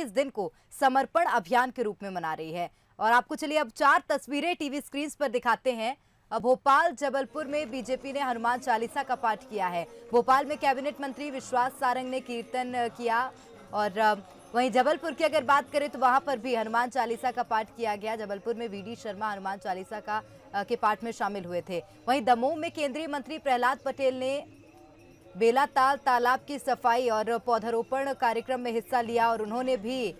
इस दिन को समर्पण अभियान के रूप में मना रही है और आपको चलिए अब चार तस्वीरें टीवी स्क्रीन पर दिखाते हैं भोपाल जबलपुर में बीजेपी ने हनुमान चालीसा का पाठ किया है भोपाल में कैबिनेट मंत्री विश्वास सारंग ने कीर्तन किया और वहीं जबलपुर की अगर बात करें तो वहां पर भी हनुमान चालीसा का पाठ किया गया जबलपुर में वीडी शर्मा हनुमान चालीसा का के पाठ में शामिल हुए थे वहीं दमोह में केंद्रीय मंत्री प्रहलाद पटेल ने बेलाताल तालाब की सफाई और पौधरोपण कार्यक्रम में हिस्सा लिया और उन्होंने भी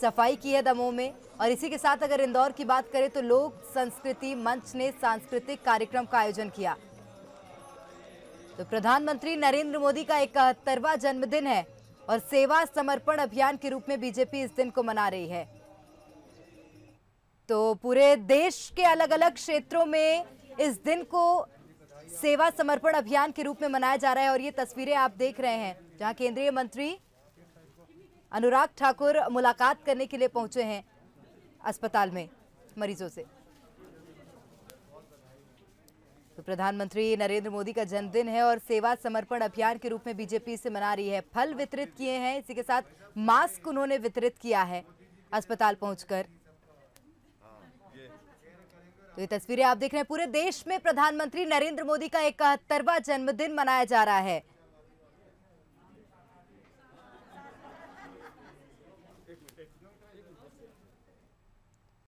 सफाई की है दमों में और इसी के साथ अगर इंदौर की बात करें तो लोक संस्कृति मंच ने सांस्कृतिक कार्यक्रम का आयोजन किया तो प्रधानमंत्री नरेंद्र मोदी का इकहत्तरवा जन्मदिन है और सेवा समर्पण अभियान के रूप में बीजेपी इस दिन को मना रही है तो पूरे देश के अलग अलग क्षेत्रों में इस दिन को सेवा समर्पण अभियान के रूप में मनाया जा रहा है और ये तस्वीरें आप देख रहे हैं जहां केंद्रीय मंत्री अनुराग ठाकुर मुलाकात करने के लिए पहुंचे हैं अस्पताल में मरीजों से तो प्रधानमंत्री नरेंद्र मोदी का जन्मदिन है और सेवा समर्पण अभियान के रूप में बीजेपी से मना रही है फल वितरित किए हैं इसी के साथ मास्क उन्होंने वितरित किया है अस्पताल पहुंचकर तो ये तस्वीरें आप देख रहे हैं पूरे देश में प्रधानमंत्री नरेंद्र मोदी का इकहत्तरवा जन्मदिन मनाया जा रहा है